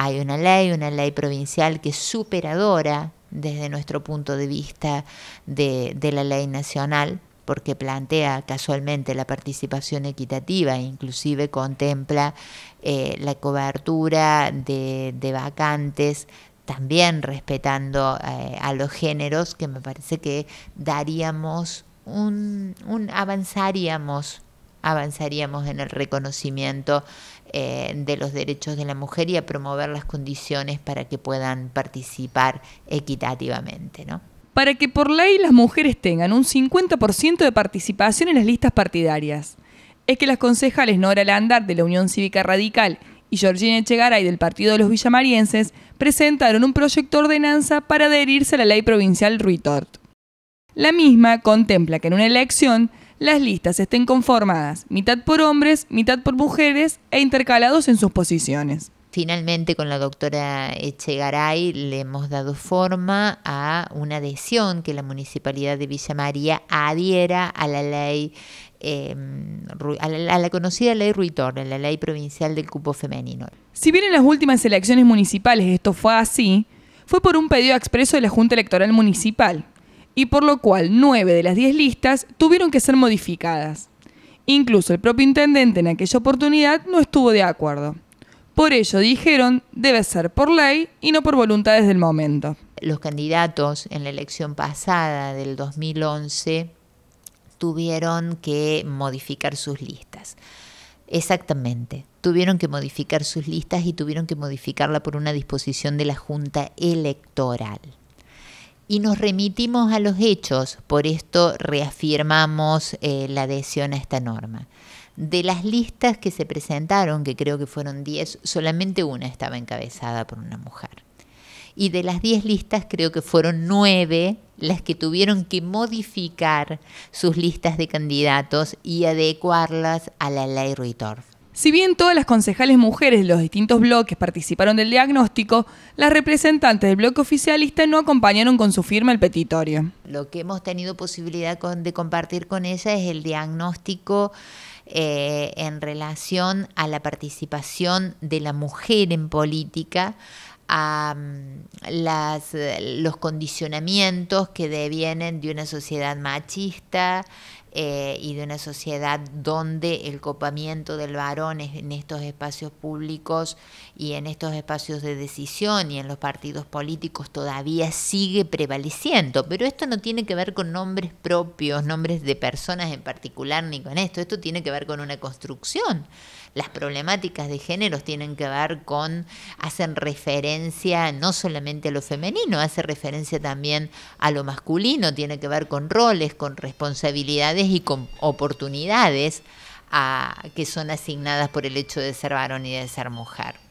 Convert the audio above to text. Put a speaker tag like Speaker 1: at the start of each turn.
Speaker 1: Hay una ley, una ley provincial que es superadora desde nuestro punto de vista de, la ley nacional, porque plantea casualmente la participación equitativa e inclusive contempla eh, la cobertura de, vacantes también respetando eh, a los géneros que me parece que daríamos un, un avanzaríamos avanzaríamos en el reconocimiento eh, de los derechos de la mujer y a promover las condiciones para que puedan participar equitativamente, ¿no?
Speaker 2: Para que por ley las mujeres tengan un 50% de participación en las listas partidarias. Es que las concejales Nora Landar de la Unión Cívica Radical y Georgina Echegaray del Partido de los Villamarienses presentaron un proyecto de ordenanza para adherirse a la ley provincial Ruitort. La misma contempla que en una elección las listas estén conformadas
Speaker 1: mitad por hombres, mitad por mujeres e intercalados en sus posiciones. Finalmente, con la doctora Echegaray le hemos dado forma a una adhesión que la Municipalidad de Villa María adhiera a la ley, em, a, la, conocida ley Ruitor, la ley provincial del cupo femenino. Si bien en las últimas
Speaker 2: elecciones municipales esto fue así, fue por un pedido expreso de la Junta Electoral Municipal, y por lo cual nueve de las diez listas tuvieron que ser modificadas. Incluso el propio intendente en aquella oportunidad no estuvo de acuerdo. Por ello dijeron,
Speaker 1: debe ser por ley y no por voluntades del momento. Los candidatos en la elección pasada del 2011 tuvieron que modificar sus listas. Exactamente, tuvieron que modificar sus listas y tuvieron que modificarla por una disposición de la Junta Electoral y nos remitimos a los hechos, por esto reafirmamos eh, la adhesión a esta norma. De las listas que se presentaron, que creo que fueron 10, solamente una estaba encabezada por una mujer. Y de las 10 listas, creo que fueron 9 las que tuvieron que modificar sus listas de candidatos y adecuarlas a la ley Ruitorf. Si bien todas las concejales mujeres de los distintos bloques participaron
Speaker 2: del diagnóstico, las representantes del bloque oficialista no acompañaron con su firma el petitorio.
Speaker 1: Lo que hemos tenido posibilidad de compartir con ella es el diagnóstico eh, en relación a la participación de la mujer en política, a mm, las, los condicionamientos que devienen de una sociedad machista, eh, y de una sociedad donde el copamiento del varón en estos espacios públicos y en estos espacios de decisión y en los partidos políticos todavía sigue prevaleciendo. Pero esto no tiene que ver con nombres propios, nombres de personas en particular, ni con esto. Esto tiene que ver con una construcción. Las problemáticas de géneros tienen que ver con, hacen referencia no solamente a lo femenino, hace referencia también a lo masculino, tiene que ver con roles, con responsabilidades y con oportunidades ah, que son asignadas por el hecho de ser varón y de ser mujer.